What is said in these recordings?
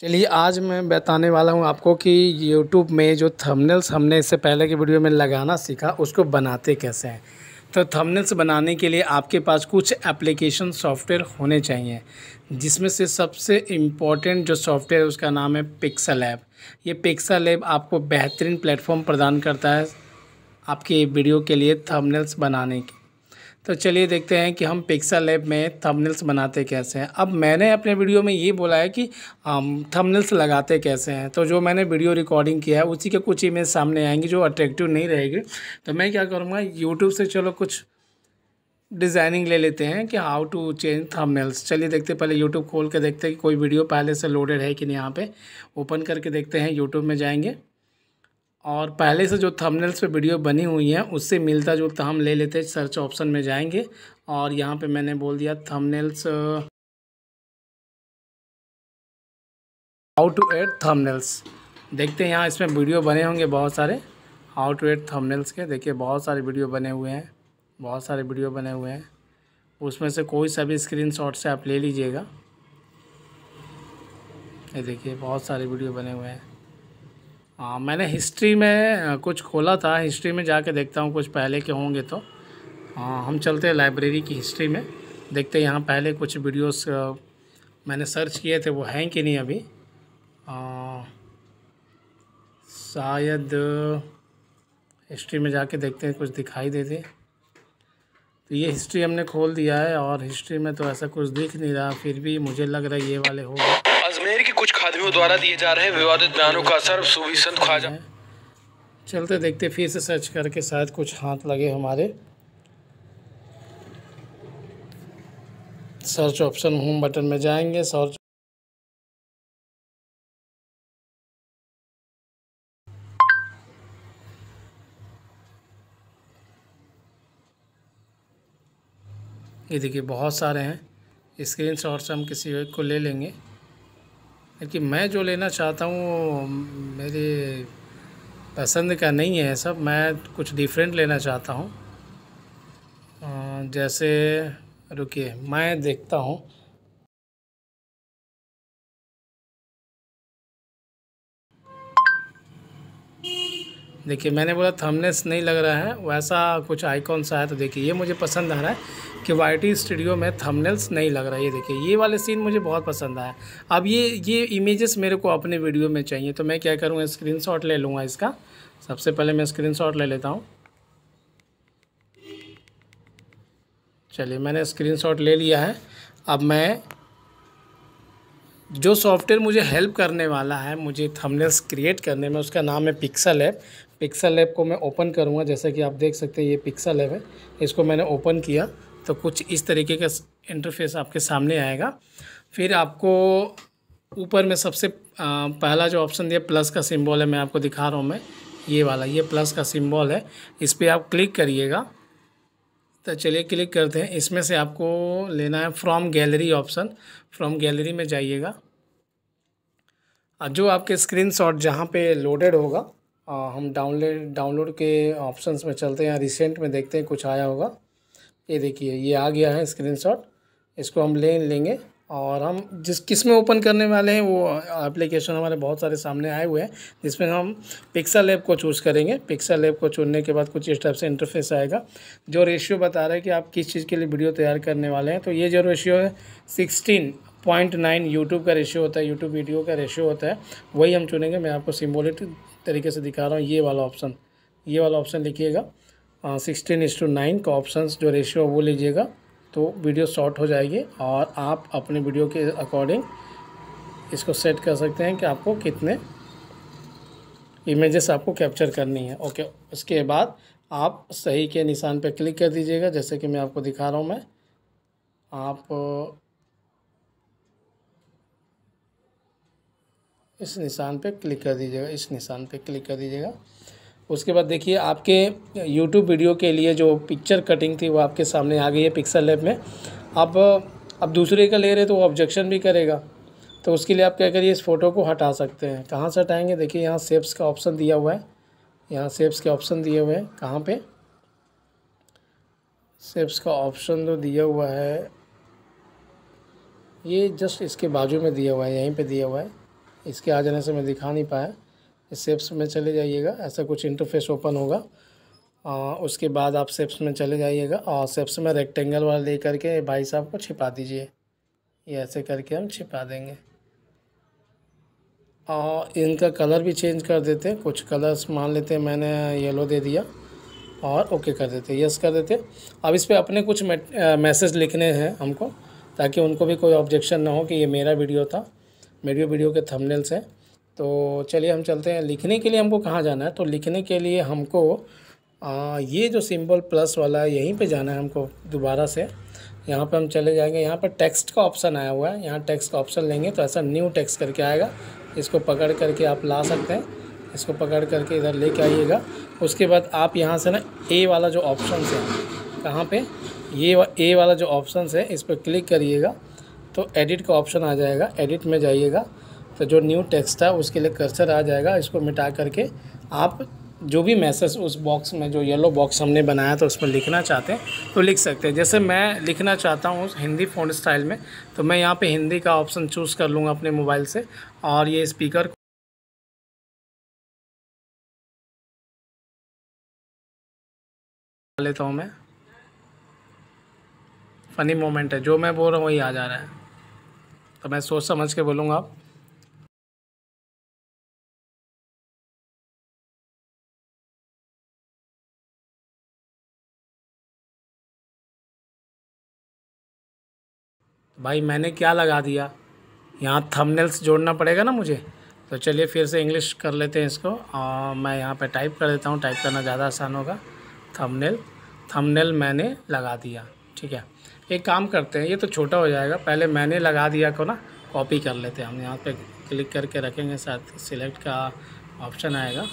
चलिए आज मैं बताने वाला हूँ आपको कि यूट्यूब में जो थंबनेल्स हमने इससे पहले के वीडियो में लगाना सीखा उसको बनाते कैसे हैं तो थंबनेल्स बनाने के लिए आपके पास कुछ एप्लीकेशन सॉफ्टवेयर होने चाहिए जिसमें से सबसे इम्पॉर्टेंट जो सॉफ्टवेयर है उसका नाम है पिक्सल ऐप ये पिक्सल ऐप आपको बेहतरीन प्लेटफॉर्म प्रदान करता है आपके वीडियो के लिए थंबनेल्स बनाने के तो चलिए देखते हैं कि हम पिक्सा लैब में थंबनेल्स बनाते कैसे हैं अब मैंने अपने वीडियो में ये बोला है कि हम थंबनेल्स लगाते कैसे हैं तो जो मैंने वीडियो रिकॉर्डिंग किया है उसी के कुछ इमेज सामने आएंगी जो अट्रैक्टिव नहीं रहेगी तो मैं क्या करूँगा यूट्यूब से चलो कुछ डिज़ाइनिंग ले लेते हैं कि हाउ टू चेंज थंबनेल्स चलिए देखते पहले यूट्यूब खोल के देखते हैं कि कोई वीडियो पहले से लोडेड है कि नहीं यहाँ पे ओपन करके देखते हैं यूट्यूब में जाएंगे और पहले से जो थंबनेल्स पे वीडियो बनी हुई हैं उससे मिलता जुलता हम ले लेते हैं सर्च ऑप्शन में जाएंगे और यहाँ पे मैंने बोल दिया thumbnails how to add thumbnails देखते हैं यहाँ इसमें वीडियो बने होंगे बहुत सारे हाउ टू एड थंबनेल्स के देखिए बहुत सारे वीडियो बने हुए हैं बहुत सारे वीडियो बने हुए हैं उसमें से कोई सा भी स्क्रीन से आप ले लीजिएगा ये देखिए बहुत सारे वीडियो बने हुए हैं आ, हाँ, मैंने हिस्ट्री में कुछ खोला था हिस्ट्री में जाके देखता हूँ कुछ पहले के होंगे तो आ, हाँ, हम चलते हैं लाइब्रेरी की हिस्ट्री में देखते यहाँ पहले कुछ वीडियोस मैंने सर्च किए थे वो हैं कि नहीं अभी आ, शायद हिस्ट्री में जाके देखते हैं कुछ दिखाई देते तो ये हिस्ट्री हमने खोल दिया है और हिस्ट्री में तो ऐसा कुछ दिख नहीं रहा फिर भी मुझे लग रहा है ये वाले होगा शहर के कुछ खादमियों द्वारा दिए जा रहे विवादित बयानों का असर सूफी संत ख्वाजा चलते देखते फिर से सर्च करके शायद कुछ हाथ लगे हमारे सर्च ऑप्शन होम बटन में जाएंगे सर्च ये देखिए बहुत सारे हैं स्क्रीन शॉट से हम किसी को ले लेंगे कि मैं जो लेना चाहता हूँ मेरे पसंद का नहीं है सब मैं कुछ डिफरेंट लेना चाहता हूँ जैसे रुकिए मैं देखता हूँ देखिए मैंने बोला थमनेस नहीं लग रहा है वैसा कुछ आइकॉन सा है तो देखिए ये मुझे पसंद आ रहा है कि वाई स्टूडियो में थंबनेल्स नहीं लग रहा ये देखिए ये वाले सीन मुझे बहुत पसंद आया अब ये ये इमेजेस मेरे को अपने वीडियो में चाहिए तो मैं क्या करूँगा स्क्रीन ले लूँगा इसका सबसे पहले मैं स्क्रीन ले लेता हूँ चलिए मैंने शॉट ले लिया है अब मैं जो सॉफ्टवेयर मुझे हेल्प करने वाला है मुझे थंबनेल्स क्रिएट करने में उसका नाम है पिक्सल ऐप पिक्सल ऐप को मैं ओपन करूँगा जैसे कि आप देख सकते हैं ये पिक्सल ऐप है इसको मैंने ओपन किया तो कुछ इस तरीके का इंटरफेस आपके सामने आएगा फिर आपको ऊपर में सबसे पहला जो ऑप्शन दिया प्लस का सिंबल है मैं आपको दिखा रहा हूँ मैं ये वाला ये प्लस का सिंबल है इस पर आप क्लिक करिएगा तो चलिए क्लिक करते हैं इसमें से आपको लेना है from gallery option from gallery में जाइएगा जो आपके स्क्रीन शॉट जहाँ पर लोडेड होगा आ, हम डाउनलोड डाउनलोड के ऑप्शंस में चलते हैं रिसेंट में देखते हैं कुछ आया होगा ये देखिए ये आ गया है स्क्रीनशॉट इसको हम ले लेंगे और हम जिस किस में ओपन करने वाले हैं वो एप्लीकेशन हमारे बहुत सारे सामने आए हुए हैं जिसमें हम पिक्सल ऐप को चूज़ करेंगे पिक्सल ऐप को चुनने के बाद कुछ इस टाइप से इंटरफेस आएगा जो रेशियो बता रहा है कि आप किस चीज़ के लिए वीडियो तैयार करने वाले हैं तो ये जो रेशियो है सिक्सटीन पॉइंट नाइन यूट्यूब का रेशियो होता है यूट्यूब वीडियो का रेशियो होता है वही हम चुनेंगे मैं आपको सिम्बोलिक तरीके से दिखा रहा हूँ ये वाला ऑप्शन ये वाला ऑप्शन लिखिएगा सिक्सटीन इस टू नाइन का ऑप्शन जो रेशियो वो लीजिएगा तो वीडियो शॉर्ट हो जाएगी और आप अपने वीडियो के अकॉर्डिंग इसको सेट कर सकते हैं कि आपको कितने इमेजेस आपको कैप्चर करनी है ओके उसके बाद आप सही के निशान पर क्लिक कर दीजिएगा जैसे कि मैं आपको दिखा रहा हूँ मैं आप इस निशान पर क्लिक कर दीजिएगा इस निशान पर क्लिक कर दीजिएगा उसके बाद देखिए आपके यूट्यूब वीडियो के लिए जो पिक्चर कटिंग थी वो आपके सामने आ गई है पिक्सल लैब में अब अब दूसरे का ले रहे तो वो ऑब्जेक्शन भी करेगा तो उसके लिए आप क्या करिए इस फ़ोटो को हटा सकते हैं कहाँ से हटाएँगे देखिए यहाँ सेप्स का ऑप्शन दिया हुआ है यहाँ सेप्स के ऑप्शन दिए हुए हैं कहाँ पर सेप्स का ऑप्शन तो दिया हुआ है ये जस्ट इसके बाजू में दिया हुआ है यहीं पे दिया हुआ है इसके आ जाने से मैं दिखा नहीं पाया सेप्स में चले जाइएगा ऐसा कुछ इंटरफेस ओपन होगा आ, उसके बाद आप सेप्स में चले जाइएगा और सेप्स में रेक्टेंगल वाला ले करके भाई साहब को छिपा दीजिए ये ऐसे करके हम छिपा देंगे और इनका कलर भी चेंज कर देते हैं कुछ कलर्स मान लेते हैं मैंने येलो दे दिया और ओके कर देते यस कर देते अब इस पर अपने कुछ मैसेज लिखने हैं हमको ताकि उनको भी कोई ऑब्जेक्शन ना हो कि ये मेरा वीडियो था मेरी वीडियो के थंबनेल्स हैं तो चलिए हम चलते हैं लिखने के लिए हमको कहाँ जाना है तो लिखने के लिए हमको आ, ये जो सिंबल प्लस वाला है यहीं पे जाना है हमको दोबारा से यहाँ पे हम चले जाएंगे यहाँ पर टेक्स्ट का ऑप्शन आया हुआ है यहाँ टेक्स्ट का ऑप्शन लेंगे तो ऐसा न्यू टेक्स्ट करके आएगा इसको पकड़ करके आप ला सकते हैं इसको पकड़ करके इधर कर आइएगा उसके बाद आप यहाँ से ना ए वाला जो ऑप्शन है कहाँ पर ये वा, ए वाला जो ऑप्शन है इस पर क्लिक करिएगा तो एडिट का ऑप्शन आ जाएगा एडिट में जाइएगा तो जो न्यू टेक्स्ट था उसके लिए कर्सर आ जाएगा इसको मिटा करके आप जो भी मैसेज उस बॉक्स में जो येलो बॉक्स हमने बनाया था उसमें लिखना चाहते हैं तो लिख सकते हैं जैसे मैं लिखना चाहता हूँ हिंदी फ़ोन स्टाइल में तो मैं यहाँ पे हिंदी का ऑप्शन चूज़ कर लूँगा अपने मोबाइल से और ये स्पीकर लेता हूँ मैं फ़नी मोमेंट है जो मैं बोल रहा हूँ वही आ जा रहा है तो मैं सोच समझ के बोलूँगा आप भाई मैंने क्या लगा दिया यहाँ थंबनेल्स जोड़ना पड़ेगा ना मुझे तो चलिए फिर से इंग्लिश कर लेते हैं इसको आ, मैं यहाँ पे टाइप कर देता हूँ टाइप करना ज़्यादा आसान होगा थंबनेल थंबनेल मैंने लगा दिया ठीक है एक काम करते हैं ये तो छोटा हो जाएगा पहले मैंने लगा दिया को ना कॉपी कर लेते हैं हम यहाँ पे क्लिक करके रखेंगे साथ सिलेक्ट का ऑप्शन आएगा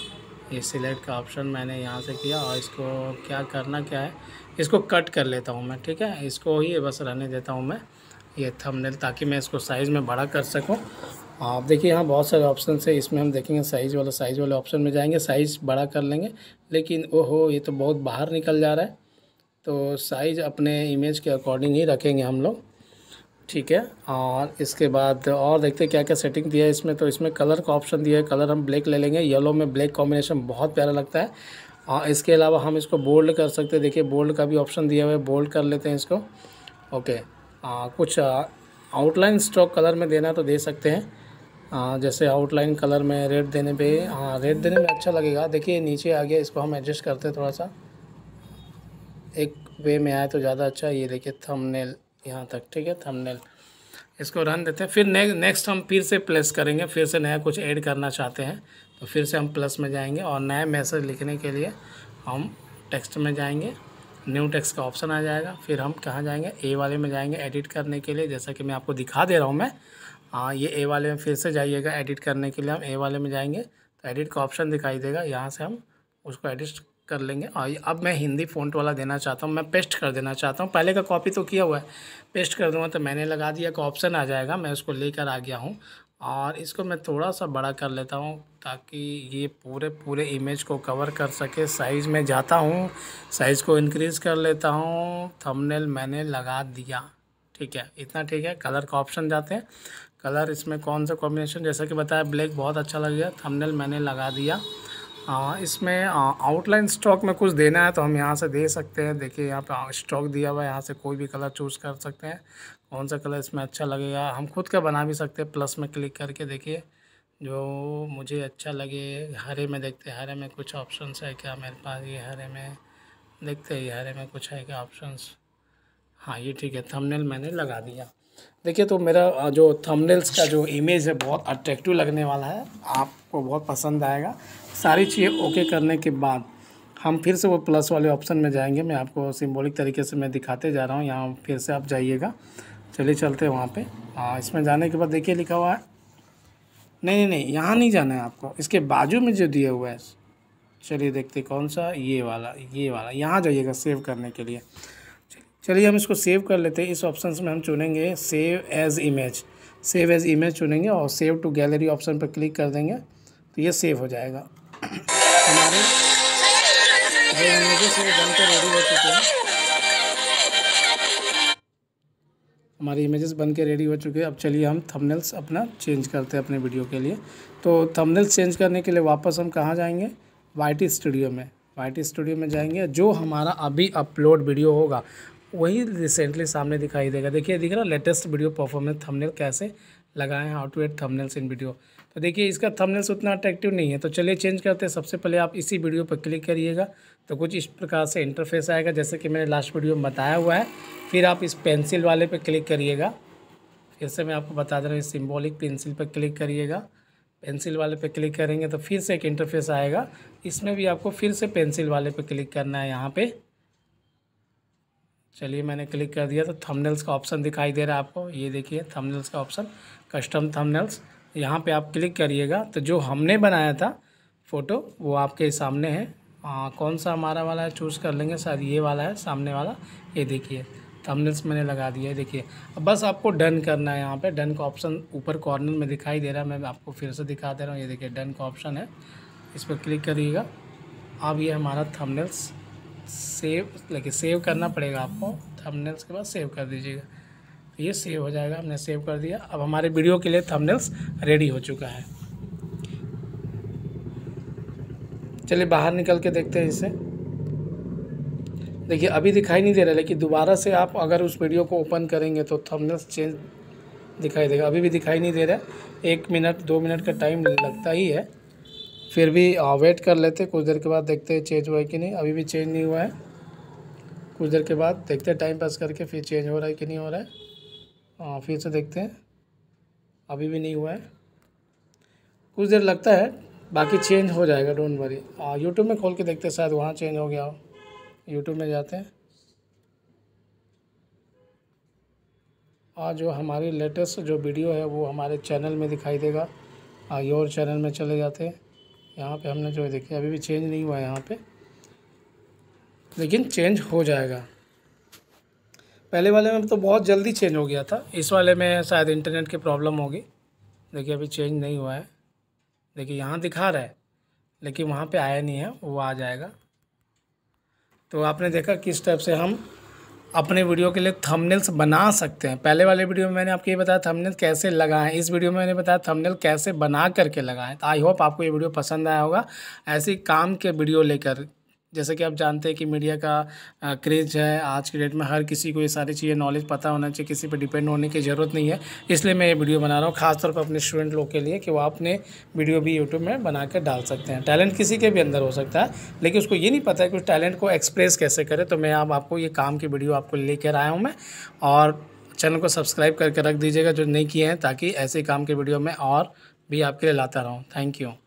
ये सिलेक्ट का ऑप्शन मैंने यहाँ से किया और इसको क्या करना क्या है इसको कट कर लेता हूँ मैं ठीक है इसको ही बस रहने देता हूँ मैं ये थंबनेल ताकि मैं इसको साइज़ में बड़ा कर सकूँ आप देखिए यहाँ बहुत सारे ऑप्शन है इसमें हम देखेंगे साइज़ वाला साइज़ वाले ऑप्शन में जाएंगे साइज़ बड़ा कर लेंगे लेकिन ओहो ये तो बहुत बाहर निकल जा रहा है तो साइज़ अपने इमेज के अकॉर्डिंग ही रखेंगे हम लोग ठीक है और इसके बाद और देखते हैं क्या क्या सेटिंग दिया है इसमें तो इसमें कलर का ऑप्शन दिया है कलर हम ब्लैक ले लेंगे येलो में ब्लैक कॉम्बिनेशन बहुत प्यारा लगता है और इसके अलावा हम इसको बोल्ड कर सकते हैं देखिए बोल्ड का भी ऑप्शन दिया हुआ है बोल्ड कर लेते हैं इसको ओके आ, कुछ आउटलाइन स्ट्रोक कलर में देना तो दे सकते हैं आ, जैसे आउटलाइन कलर में रेड देने पे हाँ रेड देने में अच्छा लगेगा देखिए नीचे आ गया इसको हम एडजस्ट करते हैं थोड़ा सा एक वे में आए तो ज़्यादा अच्छा ये देखिए थंबनेल यहाँ तक ठीक है थंबनेल इसको रन देते हैं फिर ने, नेक्स्ट हम फिर से प्लस करेंगे फिर से नया कुछ ऐड करना चाहते हैं तो फिर से हम प्लस में जाएंगे और नया मैसेज लिखने के लिए हम टेक्स्ट में जाएंगे न्यू टेक्स का ऑप्शन आ जाएगा फिर हम कहाँ जाएंगे ए वाले में जाएंगे एडिट करने के लिए जैसा कि मैं आपको दिखा दे रहा हूँ मैं हाँ ये ए वाले में फिर से जाइएगा एडिट करने के लिए हम ए वाले में जाएंगे तो एडिट का ऑप्शन दिखाई देगा यहाँ से हम उसको एडिट कर लेंगे और हाँ, अब मैं हिंदी फ़ॉन्ट वाला देना चाहता हूँ मैं पेस्ट कर देना चाहता हूँ पहले का कॉपी तो किया हुआ है पेस्ट कर दूँगा तो मैंने लगा दिया का ऑप्शन आ जाएगा मैं उसको लेकर आ गया हूँ और इसको मैं थोड़ा सा बड़ा कर लेता हूँ ताकि ये पूरे पूरे इमेज को कवर कर सके साइज़ में जाता हूँ साइज़ को इंक्रीज़ कर लेता हूँ थंबनेल मैंने लगा दिया ठीक है इतना ठीक है कलर का ऑप्शन जाते हैं कलर इसमें कौन सा कॉम्बिनेशन जैसा कि बताया ब्लैक बहुत अच्छा लग गया थंबनेल मैंने लगा दिया आ, इसमें आउटलाइन स्ट्रोक में कुछ देना है तो हम यहाँ से दे सकते हैं देखिए यहाँ पर स्ट्रोक दिया हुआ है यहाँ से कोई भी कलर चूज़ कर सकते हैं कौन सा कलर इसमें अच्छा लगेगा हम खुद का बना भी सकते हैं प्लस में क्लिक करके देखिए जो मुझे अच्छा लगे हरे में देखते हरे में कुछ ऑप्शन है क्या मेरे पास ये हरे में देखते हैं हरे में कुछ है क्या ऑप्शंस हाँ ये ठीक है थंबनेल मैंने लगा दिया देखिए तो मेरा जो थंबनेल्स का जो इमेज है बहुत अट्रैक्टिव लगने वाला है आपको बहुत पसंद आएगा सारी चीज़ें ओके करने के बाद हम फिर से वो प्लस वाले ऑप्शन में जाएंगे मैं आपको सिंबॉलिक तरीके से मैं दिखाते जा रहा हूँ यहाँ फिर से आप जाइएगा चलिए चलते हैं वहाँ पे हाँ इसमें जाने के बाद देखिए लिखा हुआ है नहीं नहीं नहीं यहाँ नहीं जाना है आपको इसके बाजू में जो दिया हुआ है चलिए देखते कौन सा ये वाला ये वाला यहाँ जाइएगा सेव करने के लिए चलिए हम इसको सेव कर लेते हैं इस ऑप्शन में हम चुनेंगे save as image save as image चुनेंगे और सेव टू गैलरी ऑप्शन पर क्लिक कर देंगे तो ये सेव हो जाएगा हमारे रेडी हो चुके हैं हमारी इमेजेस बन के रेडी हो चुके हैं अब चलिए हम थंबनेल्स अपना चेंज करते हैं अपने वीडियो के लिए तो थंबनेल्स चेंज करने के लिए वापस हम कहाँ जाएंगे वाई स्टूडियो में वाई स्टूडियो में जाएंगे जो हमारा अभी अपलोड वीडियो होगा वही रिसेंटली सामने दिखाई देगा देखिए दिख रहा लेटेस्ट वीडियो परफॉर्मेंस थंबनेल कैसे हैं how to add thumbnails in video तो देखिए इसका थंबनेल्स उतना अट्रैक्टिव नहीं है तो चलिए चेंज करते हैं सबसे पहले आप इसी वीडियो पर क्लिक करिएगा तो कुछ इस प्रकार से इंटरफेस आएगा जैसे कि मैंने लास्ट वीडियो में बताया हुआ है फिर आप इस पेंसिल वाले पे क्लिक करिएगा फिर से मैं आपको बता दे रहा हूँ इस सिम्बॉलिक पेंसिल पर क्लिक करिएगा पेंसिल वाले पे क्लिक करेंगे तो फिर से एक इंटरफेस आएगा इसमें भी आपको फिर से पेंसिल वाले पे क्लिक करना है यहाँ पे चलिए मैंने क्लिक कर दिया तो थंबनेल्स का ऑप्शन दिखाई दे रहा है आपको ये देखिए थंबनेल्स का ऑप्शन कस्टम थंबनेल्स यहाँ पे आप क्लिक करिएगा तो जो हमने बनाया था फ़ोटो वो आपके सामने है आ, कौन सा हमारा वाला है चूज़ कर लेंगे शायद ये वाला है सामने वाला ये देखिए थंबनेल्स मैंने लगा दिया है देखिए अब बस आपको डन करना है यहाँ पे डन का ऑप्शन ऊपर कॉर्नर में दिखाई दे रहा है मैं आपको फिर से दिखा दे रहा हूँ ये देखिए डन का ऑप्शन है इस पर क्लिक करिएगा अब ये हमारा थंबनेल्स सेव लेकिन सेव करना पड़ेगा आपको थंबनेल्स के बाद सेव कर दीजिएगा तो ये सेव हो जाएगा हमने सेव कर दिया अब हमारे वीडियो के लिए थमनेल्स रेडी हो चुका है चलिए बाहर निकल के देखते हैं इसे देखिए अभी दिखाई नहीं दे रहा लेकिन दोबारा से आप अगर उस वीडियो को ओपन करेंगे तो थंबनेल चेंज दिखाई देगा अभी भी दिखाई नहीं दे रहा एक मिनट दो मिनट का टाइम लगता ही है फिर भी वेट कर लेते कुछ देर के बाद देखते हैं चेंज हुआ है कि नहीं अभी भी चेंज नहीं हुआ है कुछ देर के बाद देखते हैं टाइम पास करके फिर चेंज हो रहा है कि नहीं हो रहा है आ, फिर से देखते हैं अभी भी नहीं हुआ है कुछ देर लगता है बाकी चेंज हो जाएगा डोंट वरी यूट्यूब में खोल के देखते हैं शायद वहाँ चेंज हो गया हो यूट्यूब में जाते हैं और जो हमारी लेटेस्ट जो वीडियो है वो हमारे चैनल में दिखाई देगा आगे और चैनल में चले जाते हैं यहाँ पे हमने जो देखिए अभी भी चेंज नहीं हुआ है यहाँ पे लेकिन चेंज हो जाएगा पहले वाले में तो बहुत जल्दी चेंज हो गया था इस वाले में शायद इंटरनेट की प्रॉब्लम होगी देखिए अभी चेंज नहीं हुआ है देखिए यहाँ दिखा रहा है लेकिन वहाँ पे आया नहीं है वो आ जाएगा तो आपने देखा किस टाइप से हम अपने वीडियो के लिए थंबनेल्स बना सकते हैं पहले वाले वीडियो में मैंने आपको ये बताया थंबनेल कैसे लगाएं इस वीडियो में मैंने बताया थंबनेल कैसे बना करके लगाएं तो आई होप आपको ये वीडियो पसंद आया होगा ऐसी काम के वीडियो लेकर जैसे कि आप जानते हैं कि मीडिया का क्रेज है आज के डेट में हर किसी को ये सारी चीज़ें नॉलेज पता होना चाहिए किसी पर डिपेंड होने की ज़रूरत नहीं है इसलिए मैं ये वीडियो बना रहा हूँ खासतौर पर अपने स्टूडेंट लोग के लिए कि वो अपने वीडियो भी यूट्यूब में बना कर डाल सकते हैं टैलेंट किसी के भी अंदर हो सकता है लेकिन उसको ये नहीं पता है कि उस टैलेंट को एक्सप्रेस कैसे करें तो मैं आप आपको ये काम की वीडियो आपको लेकर आया हूँ मैं और चैनल को सब्सक्राइब करके रख दीजिएगा जो नहीं किए हैं ताकि ऐसे काम के वीडियो में और भी आपके लिए लाता रहूँ थैंक यू